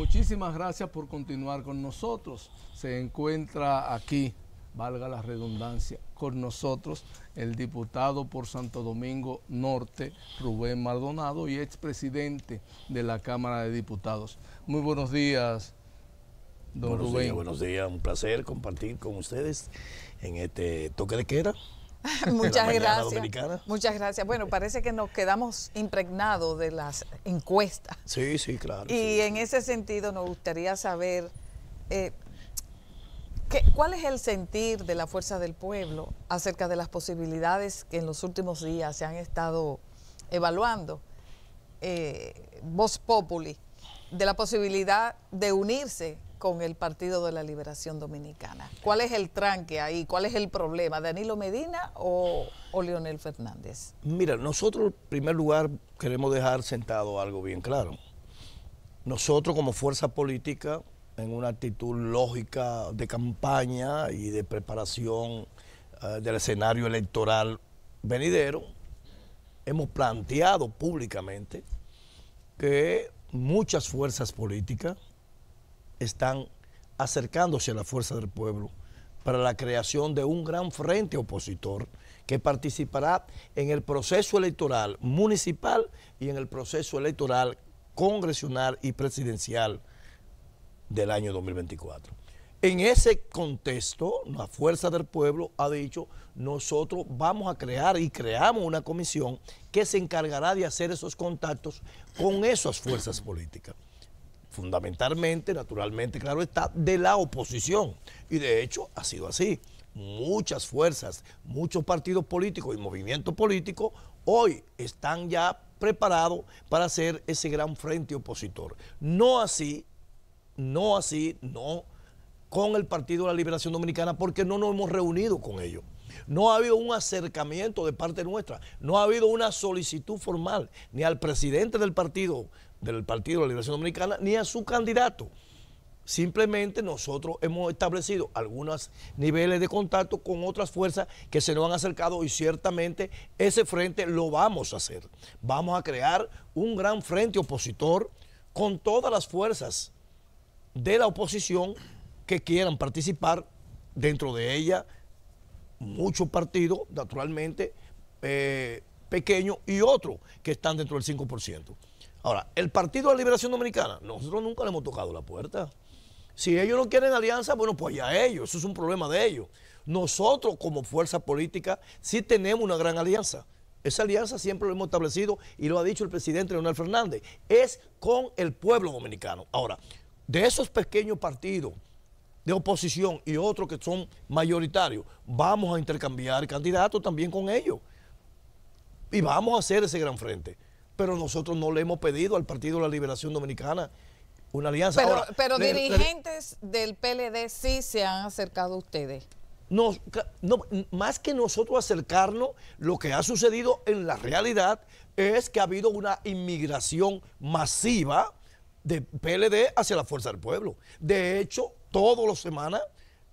Muchísimas gracias por continuar con nosotros. Se encuentra aquí, valga la redundancia, con nosotros el diputado por Santo Domingo Norte, Rubén Maldonado, y expresidente de la Cámara de Diputados. Muy buenos días, don buenos Rubén. Días, buenos días, un placer compartir con ustedes en este toque de queda. Muchas gracias. Muchas gracias. Bueno, parece que nos quedamos impregnados de las encuestas. Sí, sí, claro. Y en ese sentido nos gustaría saber eh, ¿qué, cuál es el sentir de la Fuerza del Pueblo acerca de las posibilidades que en los últimos días se han estado evaluando. Eh, Populi, de la posibilidad de unirse con el Partido de la Liberación Dominicana. ¿Cuál es el tranque ahí? ¿Cuál es el problema? ¿Danilo Medina o, Leonel Fernández? Mira, nosotros en primer lugar queremos dejar sentado algo bien claro. Nosotros como fuerza política, en una actitud lógica de campaña y de preparación eh, del escenario electoral venidero, hemos planteado públicamente que muchas fuerzas políticas están acercándose a la fuerza del pueblo para la creación de un gran frente opositor que participará en el proceso electoral municipal y en el proceso electoral congresional y presidencial del año 2024. En ese contexto, la fuerza del pueblo ha dicho, nosotros vamos a crear y creamos una comisión que se encargará de hacer esos contactos con esas fuerzas políticas fundamentalmente, naturalmente, claro está, de la oposición. Y de hecho ha sido así. Muchas fuerzas, muchos partidos políticos y movimientos políticos hoy están ya preparados para hacer ese gran frente opositor. No así, no así, no con el Partido de la Liberación Dominicana porque no nos hemos reunido con ellos. No ha habido un acercamiento de parte nuestra, no ha habido una solicitud formal ni al presidente del partido del Partido de la Liberación Dominicana ni a su candidato. Simplemente nosotros hemos establecido algunos niveles de contacto con otras fuerzas que se nos han acercado y ciertamente ese frente lo vamos a hacer. Vamos a crear un gran frente opositor con todas las fuerzas de la oposición que quieran participar dentro de ella, muchos partidos, naturalmente, eh, pequeños y otros que están dentro del 5%. Ahora, el Partido de la Liberación Dominicana, nosotros nunca le hemos tocado la puerta. Si ellos no quieren alianza, bueno, pues ya ellos, eso es un problema de ellos. Nosotros como fuerza política sí tenemos una gran alianza. Esa alianza siempre lo hemos establecido y lo ha dicho el presidente Leonel Fernández. Es con el pueblo dominicano. Ahora, de esos pequeños partidos de oposición y otros que son mayoritarios, vamos a intercambiar candidatos también con ellos. Y vamos a hacer ese gran frente pero nosotros no le hemos pedido al Partido de la Liberación Dominicana una alianza. Pero, Ahora, pero dirigentes del PLD sí se han acercado a ustedes. No, más que nosotros acercarnos, lo que ha sucedido en la realidad es que ha habido una inmigración masiva de PLD hacia la Fuerza del Pueblo. De hecho, todos los semanas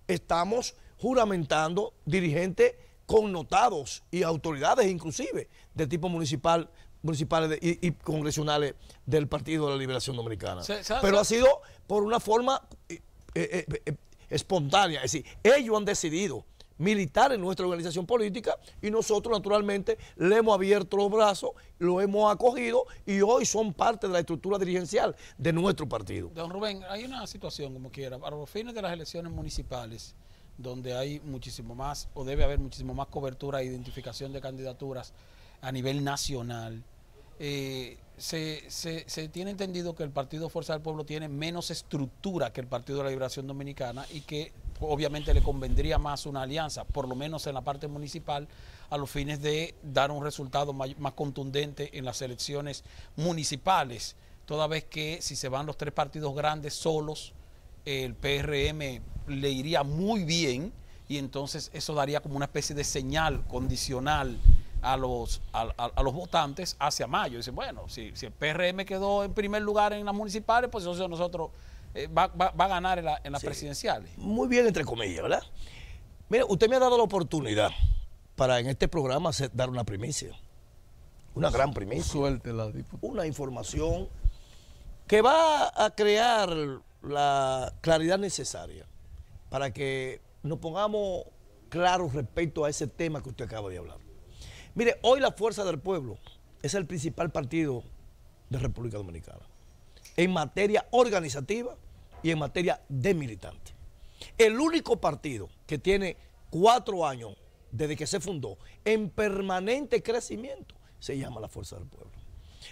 estamos juramentando dirigentes connotados y autoridades inclusive de tipo municipal municipales y, congresionales del Partido de la Liberación Dominicana. Pero ha sido por una forma eh, eh, eh, espontánea. Es decir, ellos han decidido militar en nuestra organización política y nosotros naturalmente le hemos abierto los brazos, lo hemos acogido y hoy son parte de la estructura dirigencial de nuestro partido. Don Rubén, hay una situación como quiera, para los fines de las elecciones municipales, donde hay muchísimo más o debe haber muchísimo más cobertura e identificación de candidaturas a nivel nacional, eh, se, se, tiene entendido que el Partido Fuerza del Pueblo tiene menos estructura que el Partido de la Liberación Dominicana y que obviamente le convendría más una alianza, por lo menos en la parte municipal, a los fines de dar un resultado más, más contundente en las elecciones municipales, toda vez que si se van los tres partidos grandes solos, el PRM le iría muy bien y entonces eso daría como una especie de señal condicional a los, a, los votantes hacia mayo. Dicen, bueno, si, si, el PRM quedó en primer lugar en las municipales, pues eso nosotros eh, va, a ganar en, las presidenciales. Muy bien, entre comillas, ¿verdad? Mire, usted me ha dado la oportunidad para en este programa dar una primicia, una gran primicia. Una información que va a crear la claridad necesaria para que nos pongamos claros respecto a ese tema que usted acaba de hablar. Mire, hoy la Fuerza del Pueblo es el principal partido de República Dominicana en materia organizativa y en materia de militante. El único partido que tiene cuatro años desde que se fundó en permanente crecimiento se llama la Fuerza del Pueblo.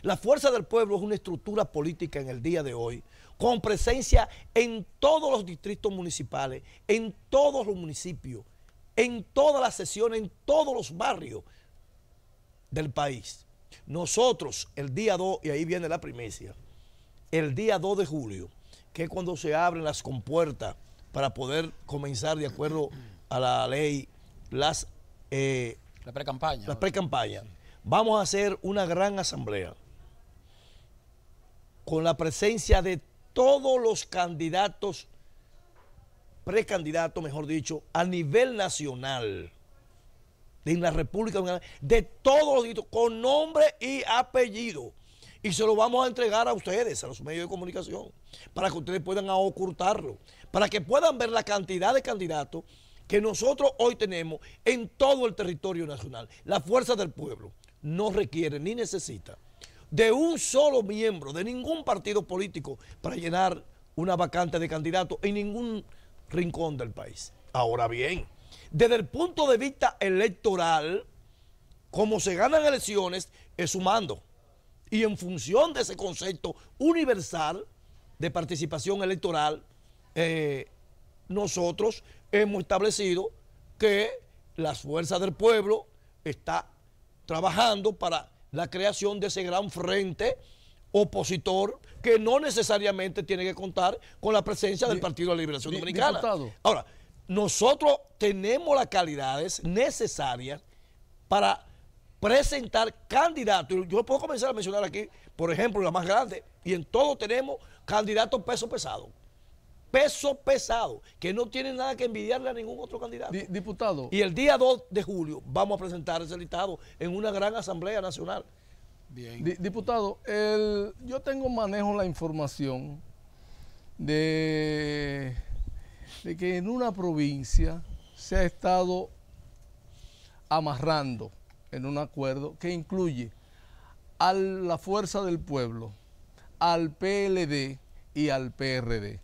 La Fuerza del Pueblo es una estructura política en el día de hoy, con presencia en todos los distritos municipales, en todos los municipios, en todas las sesiones, en todos los barrios del país. Nosotros, el día 2, y ahí viene la primicia, el día 2 de julio, que es cuando se abren las compuertas para poder comenzar, de acuerdo a la ley, las... Eh, la pre-campaña. La pre Vamos a hacer una gran asamblea con la presencia de todos los candidatos, precandidatos, mejor dicho, a nivel nacional de la República Dominicana, de todos los con nombre y apellido. Y se lo vamos a entregar a ustedes, a los medios de comunicación, para que ustedes puedan ocultarlo, para que puedan ver la cantidad de candidatos que nosotros hoy tenemos en todo el territorio nacional. La fuerza del pueblo no requiere ni necesita de un solo miembro de ningún partido político para llenar una vacante de candidato en ningún rincón del país. Ahora bien, desde el punto de vista electoral, como se ganan elecciones, es sumando. Y en función de ese concepto universal de participación electoral, eh, nosotros hemos establecido que las fuerzas del pueblo está trabajando para la creación de ese gran frente opositor que no necesariamente tiene que contar con la presencia del Partido de la Liberación Dominicana. Ahora, nosotros tenemos las calidades necesarias para presentar candidatos. Yo puedo comenzar a mencionar aquí, por ejemplo, la más grande, y en todo tenemos candidatos peso pesado. Peso pesado, que no tiene nada que envidiarle a ningún otro candidato. diputado. Y el día 2 de julio vamos a presentar ese listado en una gran asamblea nacional. Bien. diputado, yo tengo manejo la información de de que en una provincia se ha estado amarrando en un acuerdo que incluye a la fuerza del pueblo, al PLD y al PRD,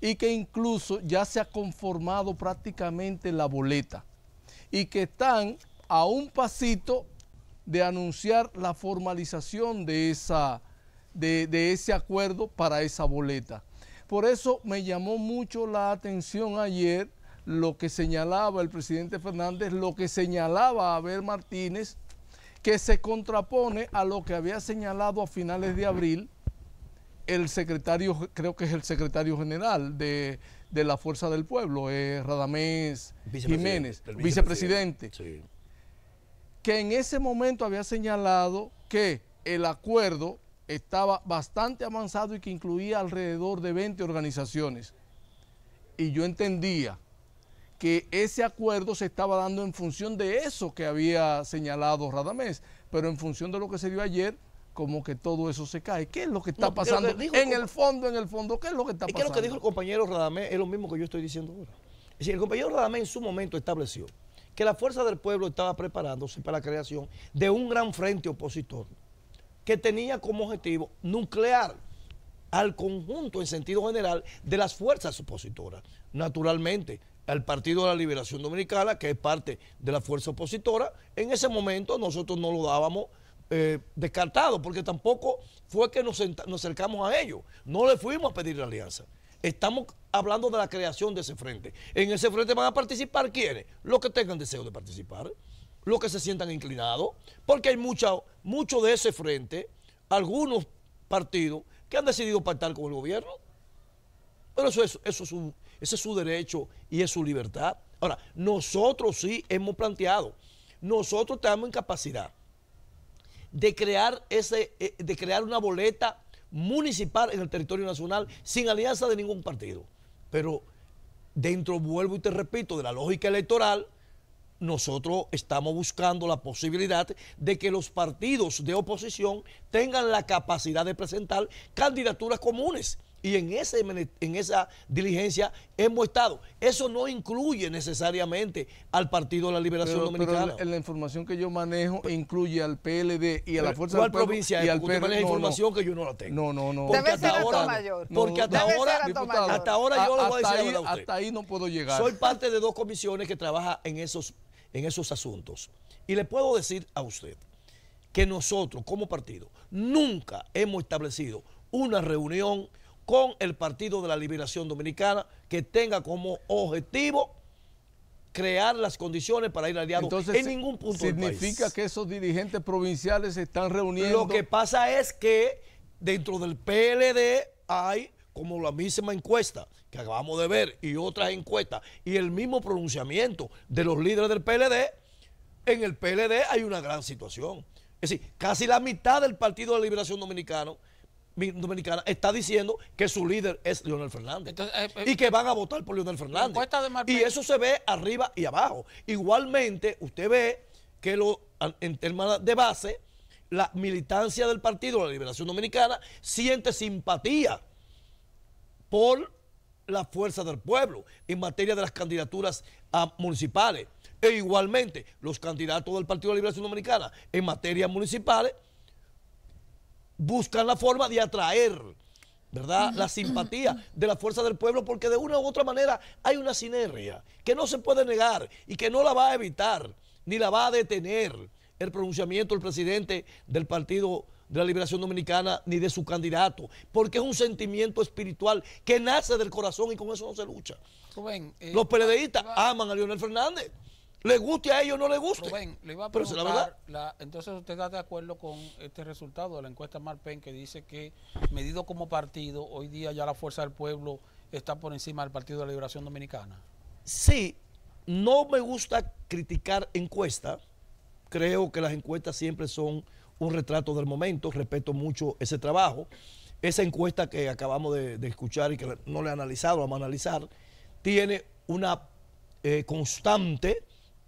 y que incluso ya se ha conformado prácticamente la boleta, y que están a un pasito de anunciar la formalización de, esa, de ese acuerdo para esa boleta. Por eso me llamó mucho la atención ayer lo que señalaba el presidente Fernández, lo que señalaba Abel Martínez, que se contrapone a lo que había señalado a finales de abril el secretario, creo que es el secretario general de, la Fuerza del Pueblo, eh, Radamés Jiménez, vicepresidente, que en ese momento había señalado que el acuerdo estaba bastante avanzado y que incluía alrededor de 20 organizaciones. Y yo entendía que ese acuerdo se estaba dando en función de eso que había señalado Radamés, pero en función de lo que se dio ayer, como que todo eso se cae. ¿Qué es lo que está pasando? en el fondo, en el fondo, ¿qué es lo que está pasando? Es que lo que dijo el compañero Radamés es lo mismo que yo estoy diciendo ahora. Es decir, el compañero Radamés en su momento estableció que la fuerza del pueblo estaba preparándose para la creación de un gran frente opositor que tenía como objetivo nuclear al conjunto en sentido general de las fuerzas opositoras. Naturalmente, al Partido de la Liberación Dominicana, que es parte de la fuerza opositora, en ese momento nosotros no lo dábamos eh, descartado, porque tampoco fue que nos, nos acercamos a ellos, no le fuimos a pedir la alianza. Estamos hablando de la creación de ese frente. En ese frente van a participar quienes, los que tengan deseo de participar los que se sientan inclinados, porque hay muchos mucho de ese frente, algunos partidos que han decidido pactar con el gobierno. Pero eso es, eso es ese es su derecho y es su libertad. Ahora, nosotros sí hemos planteado, nosotros tenemos en capacidad de crear, ese, eh, de crear una boleta municipal en el territorio nacional sin alianza de ningún partido. Pero dentro, vuelvo y te repito, de la lógica electoral, nosotros estamos buscando la posibilidad de que los partidos de oposición tengan la capacidad de presentar candidaturas comunes. Y en, ese, en esa diligencia hemos estado. Eso no incluye necesariamente al Partido de la Liberación Dominicana. en, la información que yo manejo incluye al PLD y a la Fuerza ¿Cuál provincia? Y información que yo no la tengo. No, no, no. Porque hasta ahora, Porque hasta ahora, hasta ahora yo lo voy a decir a usted. Hasta ahí no puedo llegar. Soy parte de dos comisiones que trabajan en esos en esos asuntos. Y le puedo decir a usted que nosotros como partido nunca hemos establecido una reunión con el Partido de la Liberación Dominicana que tenga como objetivo crear las condiciones para ir aliado Entonces, en ningún punto ¿Significa que esos dirigentes provinciales se están reuniendo? Lo que pasa es que dentro del PLD hay como la misma encuesta que acabamos de ver y otras encuestas y el mismo pronunciamiento de los líderes del PLD, en el PLD hay una gran situación. Es decir, casi la mitad del Partido de Liberación Dominicana está diciendo que su líder es Leonel Fernández eh, eh, y que van a votar por Leonel Fernández. y eso se ve arriba y abajo. Igualmente, usted ve que lo, en términos de base, la militancia del Partido de la Liberación Dominicana siente simpatía por la fuerza del pueblo en materia de las candidaturas ah, municipales. E igualmente, los candidatos del Partido de la Liberación Dominicana en materia municipal buscan la forma de atraer ¿verdad? La simpatía de la fuerza del pueblo, porque de una u otra manera hay una sinergia que no se puede negar y que no la va a evitar ni la va a detener el pronunciamiento del presidente del partido de la liberación dominicana ni de su candidato, porque es un sentimiento espiritual que nace del corazón y con eso no se lucha. Eh, Los periodistas aman a Leonel Fernández. Le guste a ellos, o no le guste. la entonces usted está de acuerdo con este resultado de la encuesta Marpen que dice que medido como partido, hoy día ya la fuerza del pueblo está por encima del Partido de la Liberación Dominicana. Sí, no me gusta criticar encuestas. Creo que las encuestas siempre son un retrato del momento, respeto mucho ese trabajo. Esa encuesta que acabamos de, escuchar y que no le he analizado, vamos a analizar, tiene una eh, constante,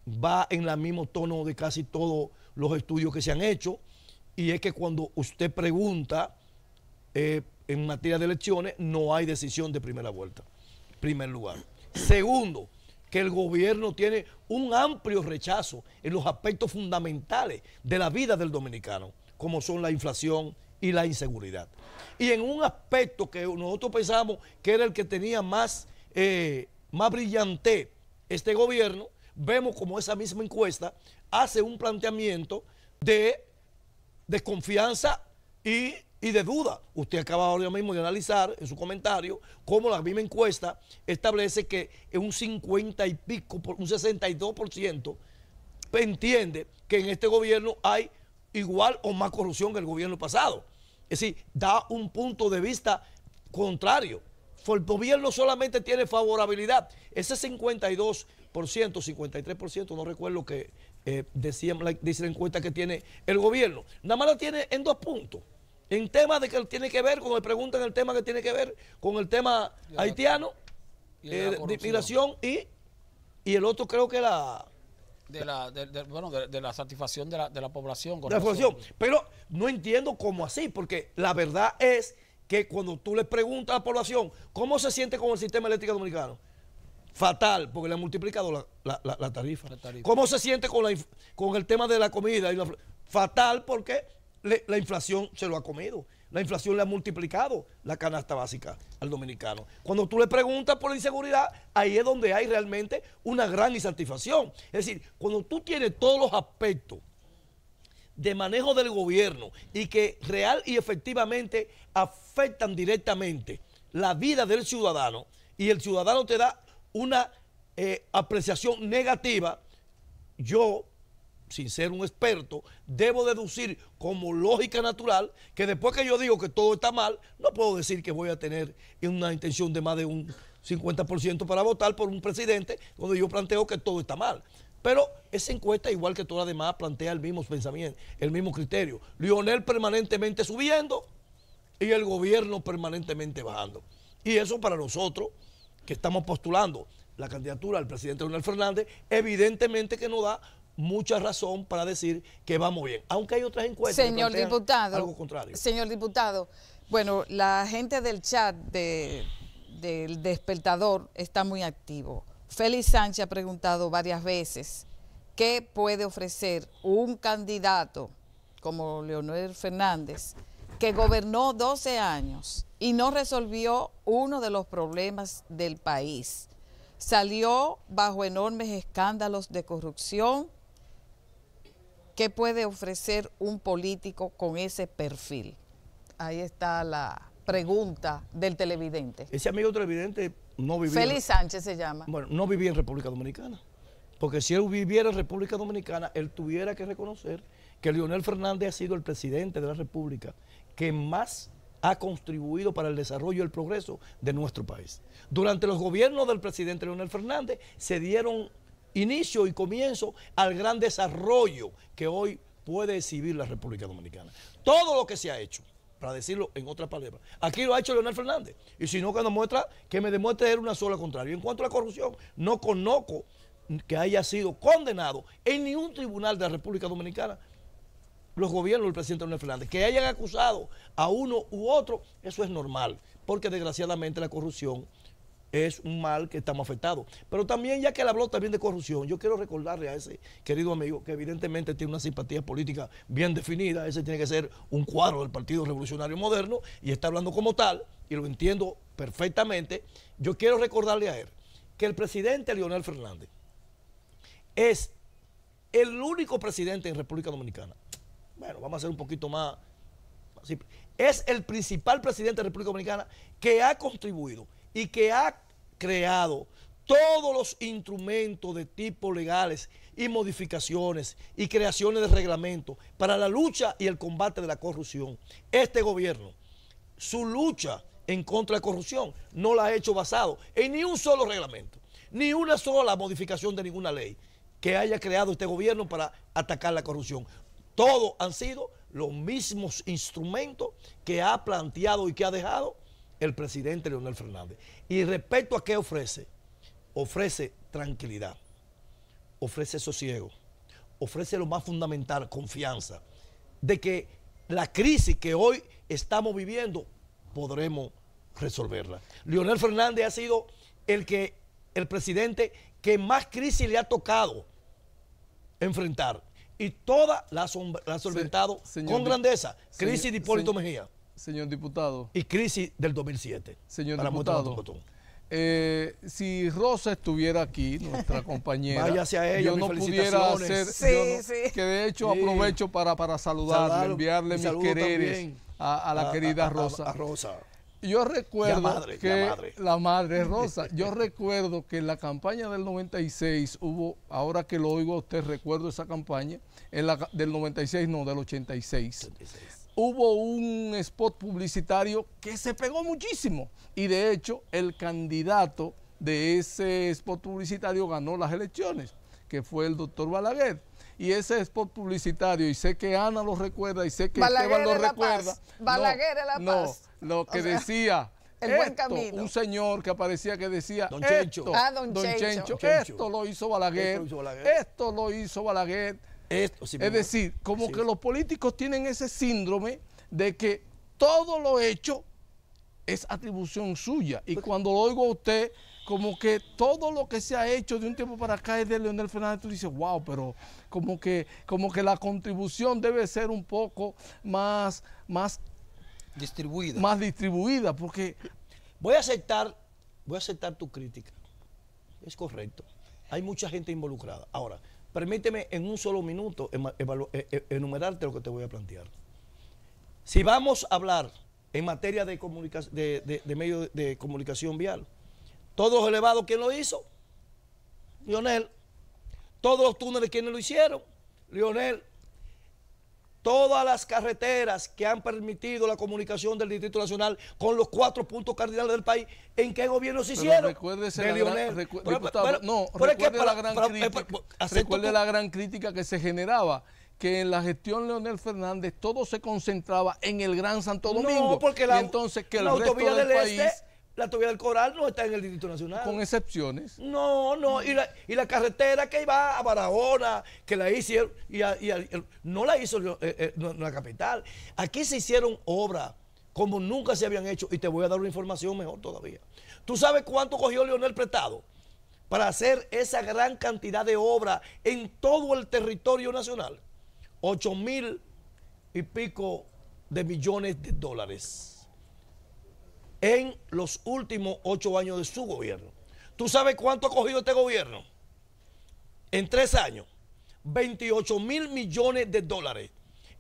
va en el mismo tono de casi todos los estudios que se han hecho, y es que cuando usted pregunta eh, en materia de elecciones, no hay decisión de primera vuelta, primer lugar. Segundo, que el gobierno tiene un amplio rechazo en los aspectos fundamentales de la vida del dominicano, como son la inflación y la inseguridad. Y en un aspecto que nosotros pensamos que era el que tenía más, eh, más brillante este gobierno, vemos como esa misma encuesta hace un planteamiento de desconfianza y y de duda. Usted acaba ahora mismo de analizar en su comentario cómo la misma encuesta establece que un 50 y pico, un 62% entiende que en este gobierno hay igual o más corrupción que el gobierno pasado. Es decir, da un punto de vista contrario. El gobierno solamente tiene favorabilidad. Ese 52%, 53%, no recuerdo que eh, dice la encuesta que tiene el gobierno. Nada más la tiene en dos puntos en temas de que tiene que ver con el pregunta en el tema que tiene que ver con el tema haitiano, eh, de inmigración y, y el otro creo que la la, bueno, de, la satisfacción de la, población. Con la población. Pero no entiendo cómo así, porque la verdad es que cuando tú le preguntas a la población cómo se siente con el sistema eléctrico dominicano, fatal, porque le han multiplicado la, la, tarifa. ¿Cómo se siente con, con el tema de la comida? Fatal, porque la inflación se lo ha comido. La inflación le ha multiplicado la canasta básica al dominicano. Cuando tú le preguntas por la inseguridad, ahí es donde hay realmente una gran insatisfacción. Es decir, cuando tú tienes todos los aspectos de manejo del gobierno y que real y efectivamente afectan directamente la vida del ciudadano y el ciudadano te da una eh, apreciación negativa, yo sin ser un experto, debo deducir como lógica natural que después que yo digo que todo está mal, no puedo decir que voy a tener una intención de más de un 50% para votar por un presidente cuando yo planteo que todo está mal. Pero esa encuesta, igual que todas las demás, plantea el mismo pensamiento, el mismo criterio. Lionel permanentemente subiendo y el gobierno permanentemente bajando. Y eso para nosotros, que estamos postulando la candidatura al presidente Lionel Fernández, evidentemente que no da mucha razón para decir que vamos bien, aunque hay otras encuestas señor que diputado, algo contrario. Señor diputado, bueno, la gente del chat de, del despertador está muy activo. Félix Sánchez ha preguntado varias veces qué puede ofrecer un candidato como Leonel Fernández, que gobernó 12 años y no resolvió uno de los problemas del país. Salió bajo enormes escándalos de corrupción, ¿Qué puede ofrecer un político con ese perfil? Ahí está la pregunta del televidente. Ese amigo televidente no vivía... Félix Sánchez se llama. Bueno, no vivía en República Dominicana. Porque si él viviera en República Dominicana, él tuviera que reconocer que Leonel Fernández ha sido el presidente de la República que más ha contribuido para el desarrollo y el progreso de nuestro país. Durante los gobiernos del presidente Leonel Fernández se dieron inicio y comienzo al gran desarrollo que hoy puede exhibir la República Dominicana. Todo lo que se ha hecho, para decirlo en otras palabras, aquí lo ha hecho Leonel Fernández. Y si no, que nos muestra, que me demuestre él una sola contraria. En cuanto a la corrupción, no conozco que haya sido condenado en ningún tribunal de la República Dominicana los gobiernos del presidente Leonel Fernández. Que hayan acusado a uno u otro, eso es normal, porque desgraciadamente la corrupción es un mal que estamos afectados. Pero también, ya que él habló también de corrupción, yo quiero recordarle a ese querido amigo que evidentemente tiene una simpatía política bien definida, ese tiene que ser un cuadro del Partido Revolucionario Moderno y está hablando como tal, y lo entiendo perfectamente, yo quiero recordarle a él que el presidente Leonel Fernández es el único presidente en República Dominicana. Bueno, vamos a ser un poquito más... Es el principal presidente de República Dominicana que ha contribuido y que ha creado todos los instrumentos de tipo legales y modificaciones y creaciones de reglamento para la lucha y el combate de la corrupción. Este gobierno, su lucha en contra de la corrupción no la ha hecho basado en ni un solo reglamento, ni una sola modificación de ninguna ley que haya creado este gobierno para atacar la corrupción. Todos han sido los mismos instrumentos que ha planteado y que ha dejado el presidente Leonel Fernández. Y respecto a qué ofrece, ofrece tranquilidad, ofrece sosiego, ofrece lo más fundamental, confianza, de que la crisis que hoy estamos viviendo podremos resolverla. Leonel Fernández ha sido el que el presidente que más crisis le ha tocado enfrentar y toda la, ha solventado con grandeza. Crisis de Hipólito Mejía. Señor diputado. Y crisis del 2007. Señor diputado. Eh, si Rosa estuviera aquí, nuestra compañera, ella, yo no pudiera hacer, que de hecho aprovecho para, para saludarle, enviarle mis quereres a, la querida Rosa. Yo recuerdo que la madre. Rosa, yo recuerdo que en la campaña del 96 hubo, ahora que lo oigo a usted, recuerdo esa campaña, en la, del 96 no, del 86. 86 hubo un spot publicitario que se pegó muchísimo y de hecho el candidato de ese spot publicitario ganó las elecciones, que fue el doctor Balaguer. Y ese spot publicitario, y sé que Ana lo recuerda, y sé que Esteban lo recuerda. Balaguer no, la paz. No, lo que decía... Un señor que aparecía que decía, don esto, ah, don, lo hizo esto lo hizo Balaguer, esto lo hizo Balaguer es decir, como que los políticos tienen ese síndrome de que todo lo hecho es atribución suya. Y pues cuando lo oigo a usted, como que todo lo que se ha hecho de un tiempo para acá es de Leonel Fernández, tú dices, wow, pero como que, como que la contribución debe ser un poco más, más distribuida. Más distribuida, porque voy a aceptar, voy a aceptar tu crítica. Es correcto. Hay mucha gente involucrada. Ahora, Permíteme en un solo minuto e, e, enumerarte lo que te voy a plantear. Si vamos a hablar en materia de, medios de comunicación vial, todos los elevados, ¿quién lo hizo? Lionel. Todos los túneles, ¿quiénes lo hicieron? Lionel todas las carreteras que han permitido la comunicación del Distrito Nacional con los cuatro puntos cardinales del país, ¿en qué gobierno se hicieron? recuerde, la, gran crítica, que se generaba que en la gestión Leonel Fernández todo se concentraba en el Gran Santo Domingo. porque y entonces que la del este la autoridad del Coral no está en el Distrito Nacional. Con excepciones. No, no. Y la, carretera que iba a Barahona, que la hicieron, y, no la hizo eh, eh, la capital. Aquí se hicieron obras como nunca se habían hecho. Y te voy a dar una información mejor todavía. ¿Tú sabes cuánto cogió Leonel Prestado para hacer esa gran cantidad de obras en todo el territorio nacional? Ocho mil y pico de millones de dólares en los últimos ocho años de su gobierno. ¿Tú sabes cuánto ha cogido este gobierno? En tres años, 28 mil millones de dólares.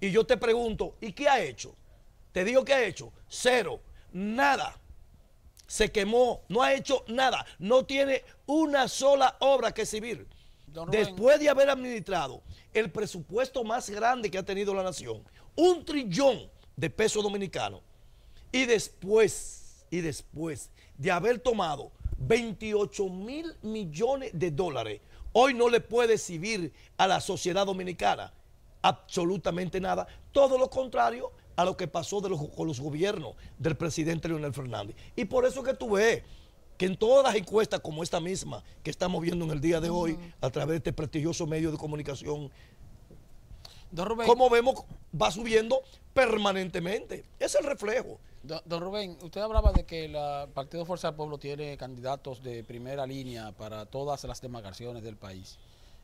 Y yo te pregunto, ¿y qué ha hecho? Te digo qué ha hecho. Cero, nada. Se quemó, no ha hecho nada. No tiene una sola obra que exhibir. Después de haber administrado el presupuesto más grande que ha tenido la nación, un trillón de pesos dominicanos, y después y después de haber tomado 28 mil millones de dólares, hoy no le puede exhibir a la sociedad dominicana absolutamente nada. Todo lo contrario a lo que pasó con los gobiernos del presidente Leonel Fernández. Y por eso que tú ves que en todas las encuestas como esta misma que estamos viendo en el día de hoy a través de este prestigioso medio de comunicación como vemos, va subiendo permanentemente. Es el reflejo. Don, Rubén, usted hablaba de que el Partido Fuerza del Pueblo tiene candidatos de primera línea para todas las demarcaciones del país.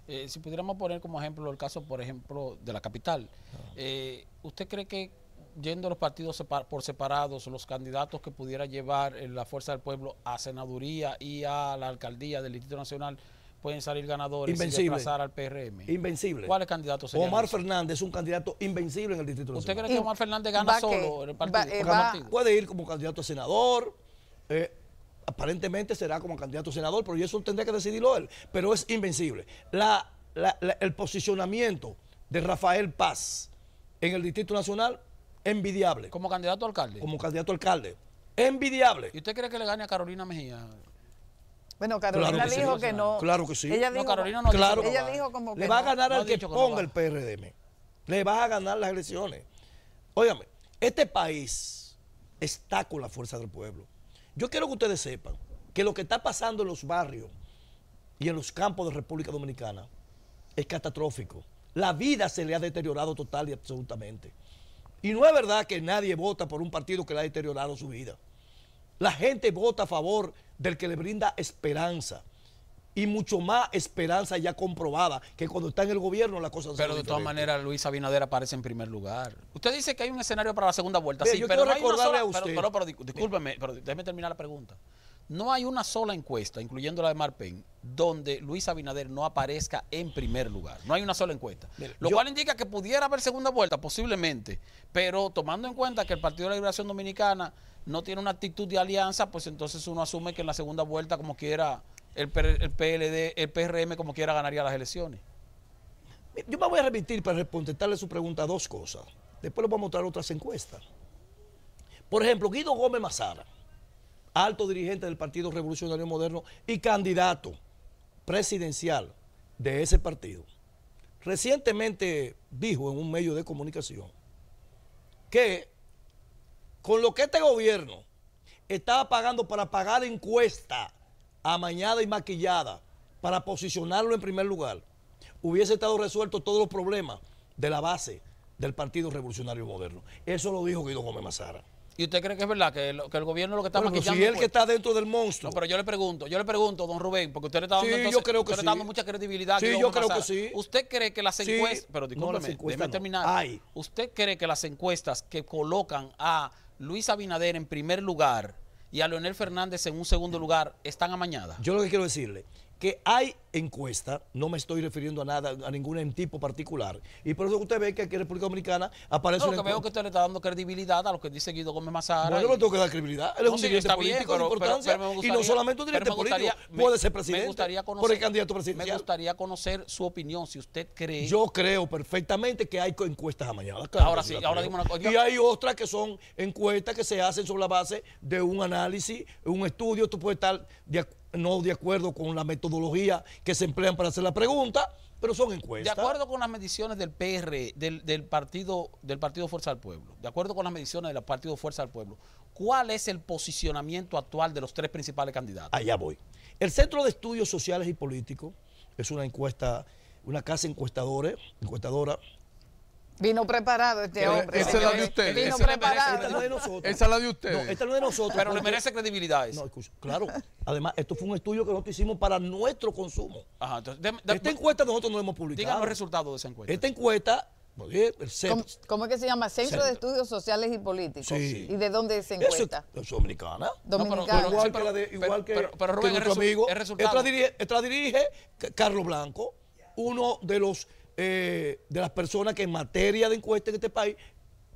Eh, si pudiéramos poner como ejemplo el caso, por ejemplo, de la capital, eh, ¿usted cree que yendo los partidos por separados, los candidatos que pudiera llevar eh, la Fuerza del Pueblo a senaduría y a la alcaldía del Instituto Nacional, pueden salir ganadores y pasar al PRM. Invencible. ¿Cuáles candidato senador? Omar Fernández es un candidato invencible en el Distrito ¿Usted cree que Omar Fernández gana solo en el eh, partido? Puede ir como candidato a senador. Eh, aparentemente será como candidato a senador, pero eso tendría que decidirlo él. Pero es invencible. La, el posicionamiento de Rafael Paz en el Distrito Nacional, envidiable. ¿Como candidato a alcalde? Como candidato a alcalde. Envidiable. ¿Y usted cree que le gane a Carolina Mejía? Bueno, Carolina dijo que no. Claro que sí. Ella dijo, no, Carolina no que Le va a ganar al que ponga el PRDM. Le va a ganar las elecciones. Óigame, este país está con la fuerza del pueblo. Yo quiero que ustedes sepan que lo que está pasando en los barrios y en los campos de República Dominicana es catastrófico. La vida se le ha deteriorado total y absolutamente. Y no es verdad que nadie vota por un partido que le ha deteriorado su vida. La gente vota a favor del que le brinda esperanza y mucho más esperanza ya comprobada que cuando está en el gobierno las cosas pero de todas maneras Luis Abinader aparece en primer lugar usted dice que hay un escenario para la segunda vuelta sí pero no pero, discúlpeme pero déjeme terminar la pregunta no hay una sola encuesta incluyendo la de Marpen donde Luis Abinader no aparezca en primer lugar no hay una sola encuesta lo cual indica que pudiera haber segunda vuelta posiblemente pero tomando en cuenta que el Partido de la Liberación Dominicana no tiene una actitud de alianza, pues entonces uno asume que en la segunda vuelta, como quiera, el, PLD, el PRM, como quiera, ganaría las elecciones. Yo me voy a remitir para contestarle su pregunta dos cosas. Después le voy a mostrar otras encuestas. Por ejemplo, Guido Gómez Mazara, alto dirigente del Partido Revolucionario Moderno y candidato presidencial de ese partido, recientemente dijo en un medio de comunicación que con lo que este gobierno estaba pagando para pagar encuesta amañada y maquillada para posicionarlo en primer lugar, hubiese estado resuelto todos los problemas de la base del Partido Revolucionario Moderno. Eso lo dijo Guido Gómez Mazara. ¿Y usted cree que es verdad que, el gobierno lo que está maquillando? Si él que está dentro del monstruo. pero yo le pregunto, yo le pregunto, don Rubén, porque usted le está dando, entonces, yo creo que mucha credibilidad. Sí, yo creo que sí. ¿Usted cree que las encuestas, pero discúlpeme, no, terminar. ¿Usted cree que las encuestas que colocan a Luis Abinader en primer lugar y a Leonel Fernández en un segundo lugar están amañadas? Yo lo que quiero decirle que hay encuesta, no me estoy refiriendo a nada, a ningún en tipo particular, y por eso usted ve que aquí en República Dominicana aparece... No, lo que veo que usted le está dando credibilidad a lo que dice Guido Gómez Mazara. Bueno, yo no le tengo que dar credibilidad, él es un dirigente político de importancia, y no solamente un dirigente político, puede ser presidente, me gustaría conocer, por el candidato presidencial. Me gustaría conocer su opinión, si usted cree... Yo creo perfectamente que hay encuestas a mañana. ahora sí, ahora una cosa. Y hay otras que son encuestas que se hacen sobre la base de un análisis, un estudio, tú puedes estar de acuerdo no de acuerdo con la metodología que se emplean para hacer la pregunta, pero son encuestas. De acuerdo con las mediciones del PR, del, partido, del partido Fuerza al Pueblo, de acuerdo con las mediciones del partido Fuerza al Pueblo, ¿cuál es el posicionamiento actual de los tres principales candidatos? Allá voy. El Centro de Estudios Sociales y Políticos es una encuesta, una casa encuestadora, encuestadora Vino preparado este eh, hombre. Esa es la de ustedes. Vino esa preparado. es la de nosotros. Esa es la de usted No, esta es la de nosotros. Pero le merece credibilidad eso. No, claro. Además, esto fue un estudio que nosotros hicimos para nuestro consumo. Ajá. de, esta encuesta nosotros no hemos publicado. Díganos el resultado de esa encuesta. Esta encuesta pues, el ¿Cómo, es que se llama? Centro, de Estudios Sociales y Políticos. Sí. ¿Y de dónde se encuentra? Es, es dominicana. Dominicana. pero, igual que pero, Rubén, nuestro amigo. la dirige Carlos Blanco, uno de los eh, de las personas que en materia de encuesta en este país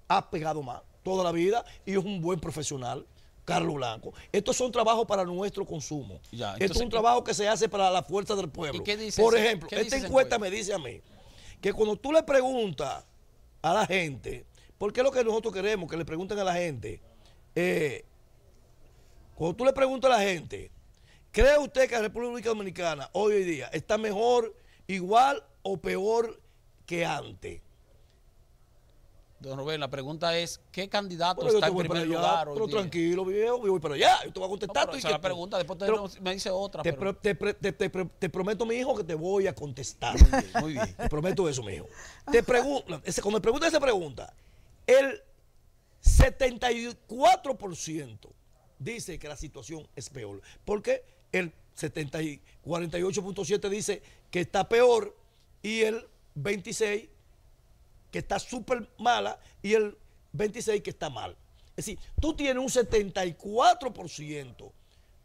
ha pegado más toda la vida y es un buen profesional. Carlos Blanco. Estos son trabajos para nuestro consumo. Ya, Esto es un trabajo que se hace para la fuerza del pueblo. Por ejemplo, esta encuesta me dice a mí que cuando tú le preguntas a la gente, porque es lo que nosotros queremos, que le pregunten a la gente, eh, cuando tú le preguntas a la gente, ¿cree usted que la República Dominicana hoy en día está mejor, igual o peor que antes? Don Rubén, la pregunta es, ¿qué candidato está en primer lugar? pero tranquilo, viejo, yo voy para allá, yo te voy a contestar. es la pregunta, después me dice otra. Te, prometo, mi hijo, que te voy a contestar. Muy bien, te prometo eso, mi hijo. Te cuando me pregunta, esa pregunta, el 74% dice que la situación es peor. Porque el 48.7 dice que está peor y el 26 que está súper mala y el 26 que está mal. Es decir, tú tienes un 74%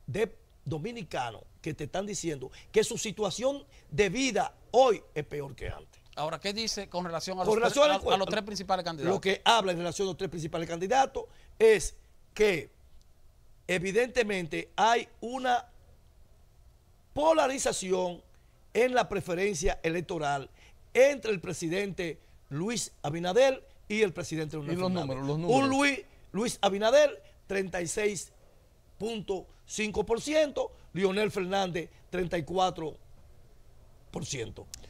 de dominicanos que te están diciendo que su situación de vida hoy es peor que antes. Ahora, ¿qué dice con relación a, los, tres, los tres principales candidatos? Lo que habla en relación a los tres principales candidatos es que evidentemente hay una polarización en la preferencia electoral entre el presidente Luis Abinader y el presidente Leonel ¿Y los números, los números? Un Luis, Luis Abinader, 36.5%, Lionel Fernández, 34%.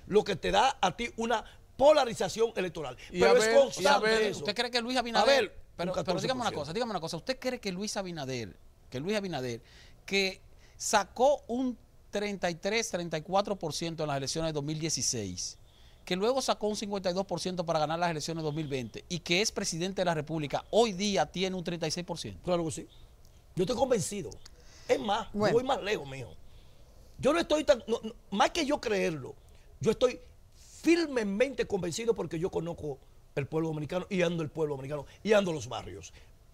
Lo que te da a ti una polarización electoral. pero es constante eso. ¿Usted cree que Luis Abinader... pero, pero dígame una cosa, dígame una cosa. ¿Usted cree que Luis Abinader, que Luis Abinader, que sacó un 33-34% en las elecciones de 2016, que luego sacó un 52% para ganar las elecciones de 2020 y que es presidente de la República, hoy día tiene un 36%. Claro que sí. Yo estoy convencido. Es más, voy más lejos, mijo. Yo no estoy tan. más que yo creerlo, yo estoy firmemente convencido porque yo conozco el pueblo dominicano y ando el pueblo dominicano y ando los barrios.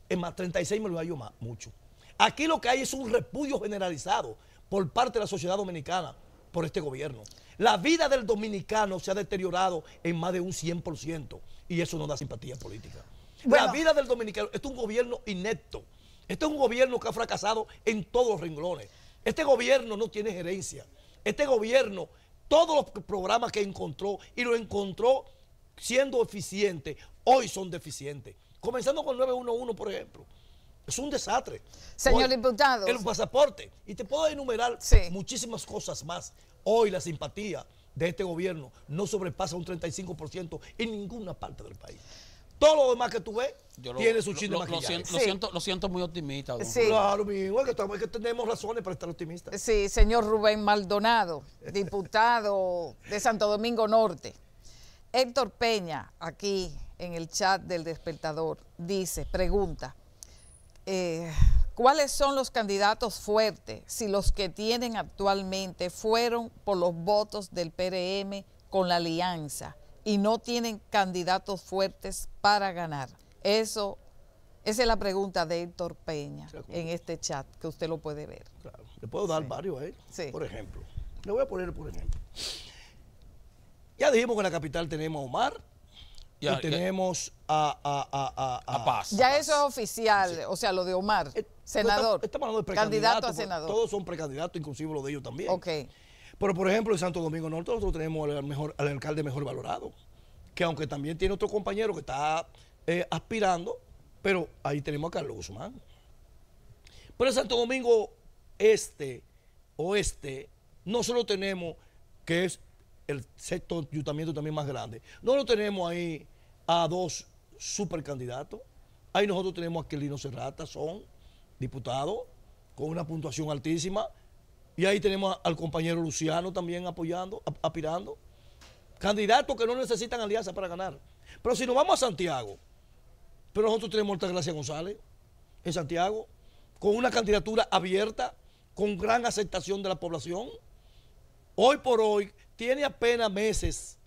Es más, 36 me lo yo más, mucho. Aquí lo que hay es un repudio generalizado por parte de la sociedad dominicana por este gobierno. La vida del dominicano se ha deteriorado en más de un 100% y eso no da simpatía política. la vida del dominicano, este es un gobierno inepto, este es un gobierno que ha fracasado en todos los renglones, este gobierno no tiene gerencia, este gobierno, todos los programas que encontró y lo encontró siendo eficiente, hoy son deficientes, comenzando con 911 por ejemplo. Es un desastre. Señor diputado. diputado. El pasaporte. Y te puedo enumerar muchísimas cosas más. Hoy la simpatía de este gobierno no sobrepasa un 35% en ninguna parte del país. Todo lo demás que tú ves tiene su chiste lo, siento, lo, siento, muy optimista. Sí. Claro, que, que tenemos razones para estar optimistas. Sí, señor Rubén Maldonado, diputado de Santo Domingo Norte. Héctor Peña, aquí en el chat del despertador, dice, pregunta, eh, cuáles son los candidatos fuertes, si los que tienen actualmente fueron por los votos del PRM con la alianza y no tienen candidatos fuertes para ganar. Eso, esa es la pregunta de Héctor Peña en este chat, que usted lo puede ver. Le puedo dar varios a ¿eh? por ejemplo. Le voy a poner por ejemplo. Ya dijimos que en la capital tenemos a Omar, y tenemos a, Paz. Ya eso es oficial, o sea, lo de Omar, eh, senador. Estamos, precandidato. Candidato a senador. Todos son precandidatos, inclusive los de ellos también. Ok. Pero, por ejemplo, en Santo Domingo Norte nosotros tenemos al, mejor, al alcalde mejor valorado, que aunque también tiene otro compañero que está eh, aspirando, pero ahí tenemos a Carlos Guzmán. Pero en Santo Domingo Este, Oeste, no solo tenemos que es el sexto ayuntamiento también más grande, no lo tenemos ahí a dos supercandidatos. Ahí nosotros tenemos a Aquilino Serrata, son diputados con una puntuación altísima. Y ahí tenemos al compañero Luciano también apoyando, aspirando. Candidatos que no necesitan alianza para ganar. Pero si nos vamos a Santiago, pero nosotros tenemos a Gracia González en Santiago, con una candidatura abierta, con gran aceptación de la población. Hoy por hoy, tiene apenas meses,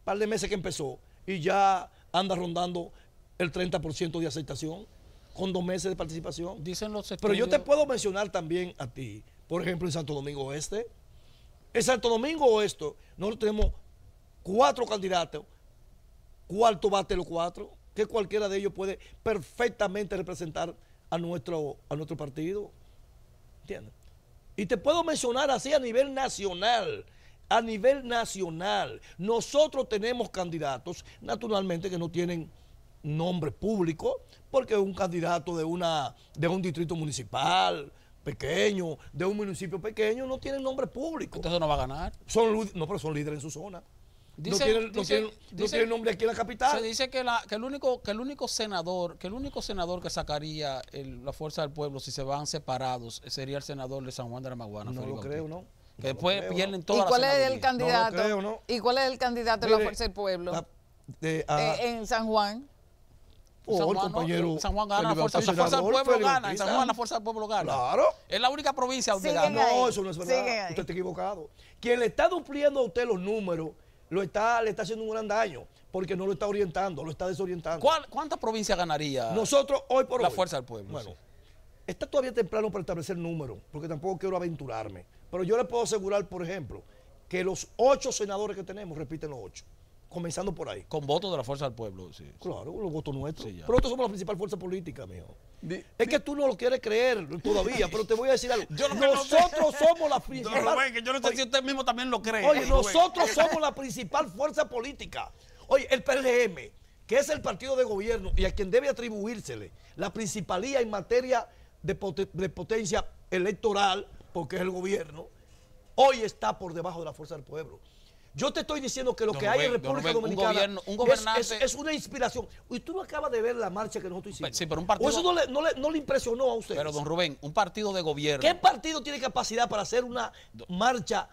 un par de meses que empezó, y ya anda rondando el 30% de aceptación con dos meses de participación. Dicen los Pero yo te puedo mencionar también a ti, por ejemplo, en Santo Domingo Oeste. En Santo Domingo Oeste, nosotros tenemos cuatro candidatos, cuarto bate los cuatro, que cualquiera de ellos puede perfectamente representar a nuestro, a nuestro partido. ¿Entiendes? Y te puedo mencionar así a nivel nacional a nivel nacional. Nosotros tenemos candidatos, naturalmente, que no tienen nombre público, porque un candidato de, una, de un distrito municipal pequeño, de un municipio pequeño, no tiene nombre público. Entonces no va a ganar. Son, no, pero son líderes en su zona. no, tienen no, nombre aquí en la capital. Se dice que, el único, que el único senador, que el único senador que sacaría la fuerza del pueblo si se van separados eh, sería el senador de San Juan de la Maguana. No lo creo, ¿no? que después pierden todas ¿Y cuál es el candidato? ¿Y cuál es el candidato de la Fuerza del Pueblo? Ah, eh, en San Juan. Por, oh, San Juan, compañero. San Juan gana, la fuerza, del pueblo gana. En San Juan la fuerza del pueblo gana. Claro. Es la única provincia donde gana. No, eso no es verdad. Usted está equivocado. Quien le está dupliendo a usted los números, lo está, le está haciendo un gran daño porque no lo está orientando, lo está desorientando. ¿Cuántas provincias ganaría Nosotros hoy por la fuerza del pueblo? Bueno, está todavía temprano para establecer números, porque tampoco quiero aventurarme. Pero yo le puedo asegurar, por ejemplo, que los ocho senadores que tenemos repiten los ocho. Comenzando por ahí. Con votos de la fuerza del pueblo, sí. Claro, los votos nuestros. pero nosotros somos la principal fuerza política, mijo. es que tú no lo quieres creer todavía, pero te voy a decir algo. nosotros somos la principal. yo no sé si usted mismo también lo cree. Oye, nosotros somos la principal fuerza política. Oye, el PLM, que es el partido de gobierno y a quien debe atribuírsele la principalía en materia de potencia electoral, porque el gobierno, hoy está por debajo de la fuerza del pueblo. Yo te estoy diciendo que lo que hay en República Dominicana es, una inspiración. Y tú no acabas de ver la marcha que nosotros hicimos. eso no le, impresionó a usted. Pero, don Rubén, un partido de gobierno... ¿Qué partido tiene capacidad para hacer una marcha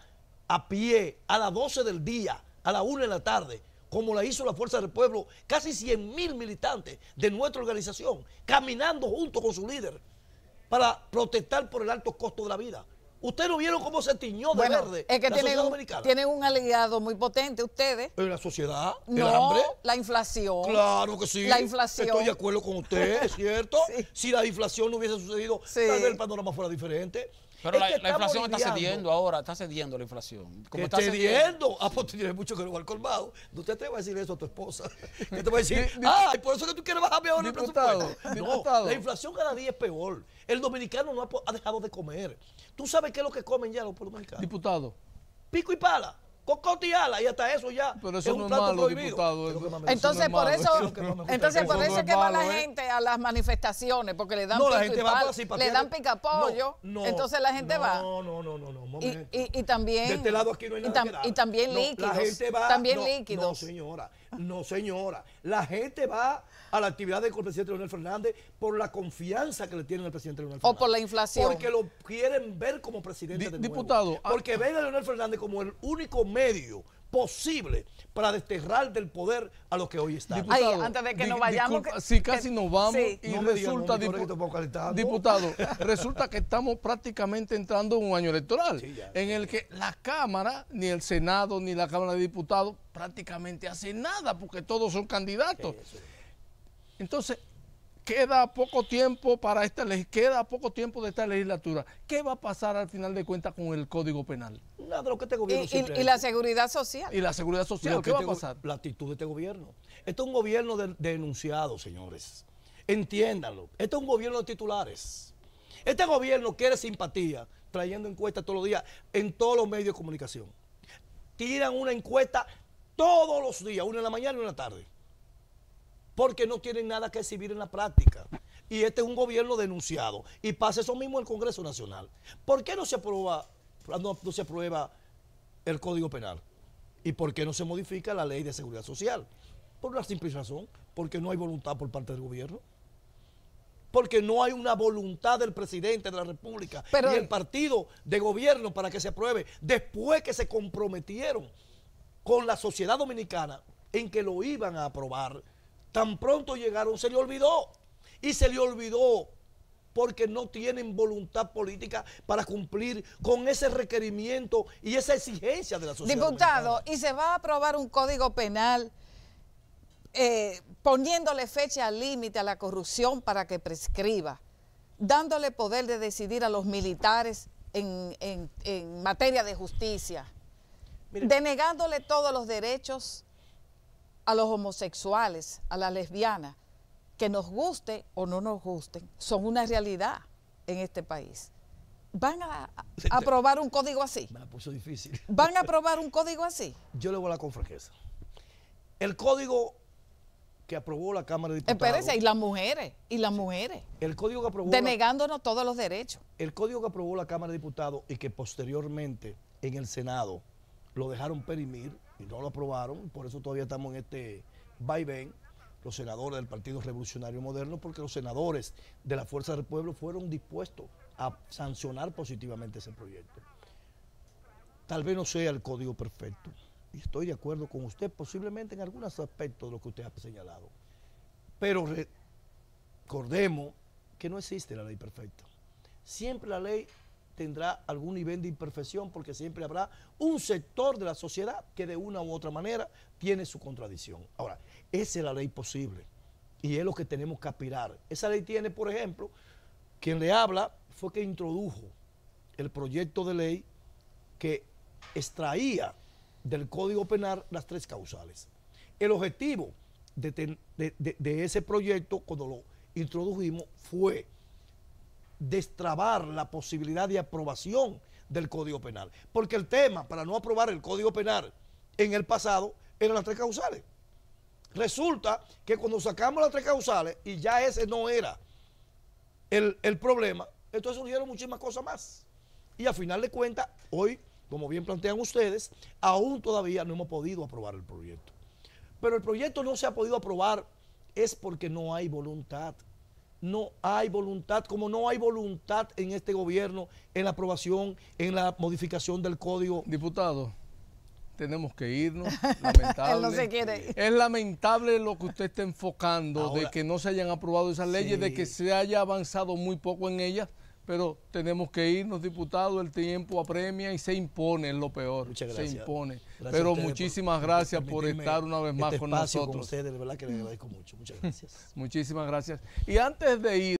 a pie a las 12 del día, a las 1 de la tarde, como la hizo la Fuerza del Pueblo? Casi 100 mil militantes de nuestra organización, caminando junto con su líder para protestar por el alto costo de la vida. Ustedes no vieron cómo se tiñó de verde. Es que tienen, un, tienen un aliado muy potente, ustedes. ¿En la sociedad? ¿El no, hambre? La inflación. Claro que sí. La inflación. Estoy de acuerdo con usted, cierto. Si la inflación no hubiese sucedido, tal vez el panorama fuera diferente. Pero la, inflación está cediendo ahora, está cediendo la inflación. ¿Cómo está cediendo, ah, pues tienes mucho que lo al colmado. No te va a decir eso a tu esposa. Que te va a decir, ah, por eso que tú quieres bajarme ahora el presupuesto. No, la inflación cada día es peor. El dominicano no ha, ha dejado de comer. ¿Tú sabes qué es lo que comen ya los dominicanos? Diputado. Pico y pala cocotearla y hasta eso ya pero eso es un no plato prohibido. entonces por eso, entonces por eso es que va la ¿eh? gente a las manifestaciones porque le dan no, pollo. le dan picapollo, entonces la gente va. No, no, no, no, no. Y, también de este hay y, también líquidos. también líquidos. No, señora. No, señora. La gente va a la actividad del presidente Leonel Fernández por la confianza que le tienen el presidente Leonel Fernández. O por la inflación. Porque lo quieren ver como presidente Diputado. Porque ah, ven a Leonel Fernández como el único medio posible para desterrar del poder a lo que hoy está. Diputado, antes de que nos vayamos. si casi nos vamos y resulta, diputado, resulta que estamos prácticamente entrando en un año electoral en el que la Cámara, ni el Senado, ni la Cámara de Diputados prácticamente hacen nada porque todos son candidatos. Entonces, queda poco tiempo para esta queda poco tiempo de esta legislatura. ¿Qué va a pasar al final de cuentas con el Código Penal? Nada lo que este gobierno y, la seguridad social. Y la seguridad social, ¿qué va a este pasar? La actitud de este gobierno. Este es un gobierno denunciado, señores. Entiéndanlo. Este es un gobierno de titulares. Este gobierno quiere simpatía, trayendo encuestas todos los días en todos los medios de comunicación. Tiran una encuesta todos los días, una en la mañana y una en la tarde porque no tienen nada que exhibir en la práctica. Y este es un gobierno denunciado. Y pasa eso mismo en el Congreso Nacional. ¿Por qué no se aprueba, no, se aprueba el Código Penal? ¿Y por qué no se modifica la ley de seguridad social? Por una simple razón, porque no hay voluntad por parte del gobierno porque no hay una voluntad del presidente de la República y el partido de gobierno para que se apruebe después que se comprometieron con la sociedad dominicana en que lo iban a aprobar Tan pronto llegaron, se le olvidó. Y se le olvidó porque no tienen voluntad política para cumplir con ese requerimiento y esa exigencia de la sociedad. Diputado, ¿y se va a aprobar un código penal eh, poniéndole fecha límite a la corrupción para que prescriba, dándole poder de decidir a los militares en, materia de justicia, denegándole todos los derechos a los homosexuales, a las lesbianas, que nos guste o no nos gusten, son una realidad en este país. ¿Van a, aprobar un código así? Me la puso difícil. ¿Van a aprobar un código así? Yo le voy a hablar con franqueza. El código que aprobó la Cámara de Diputados... Espérense, y las mujeres, y las mujeres. El código que aprobó... Denegándonos todos los derechos. El código que aprobó la Cámara de Diputados y que posteriormente en el Senado lo dejaron perimir y no lo aprobaron, por eso todavía estamos en este vaivén, los senadores del Partido Revolucionario Moderno, porque los senadores de la Fuerza del Pueblo fueron dispuestos a sancionar positivamente ese proyecto. Tal vez no sea el código perfecto, y estoy de acuerdo con usted, posiblemente en algunos aspectos de lo que usted ha señalado, pero recordemos que no existe la ley perfecta. Siempre la ley tendrá algún nivel de imperfección porque siempre habrá un sector de la sociedad que de una u otra manera tiene su contradicción. Ahora, esa es la ley posible y es lo que tenemos que aspirar. Esa ley tiene, por ejemplo, quien le habla fue que introdujo el proyecto de ley que extraía del Código Penal las tres causales. El objetivo de, de ese proyecto, cuando lo introdujimos, fue destrabar la posibilidad de aprobación del Código Penal. Porque el tema para no aprobar el Código Penal en el pasado eran las tres causales. Resulta que cuando sacamos las tres causales y ya ese no era el, problema, entonces surgieron muchísimas cosas más. Y a final de cuentas, hoy, como bien plantean ustedes, aún todavía no hemos podido aprobar el proyecto. Pero el proyecto no se ha podido aprobar es porque no hay voluntad no hay voluntad, como no hay voluntad en este gobierno en la aprobación, en la modificación del código. Diputado, tenemos que irnos. Lamentable. Es lamentable lo que usted está enfocando de que no se hayan aprobado esas leyes, de que se haya avanzado muy poco en ellas pero tenemos que irnos, diputados, el tiempo apremia y se impone, es lo peor, Muchas gracias. se impone. pero muchísimas gracias por estar una vez este más con nosotros. Con ustedes, de verdad que les agradezco mucho. Muchas gracias. muchísimas gracias. Y antes de ir...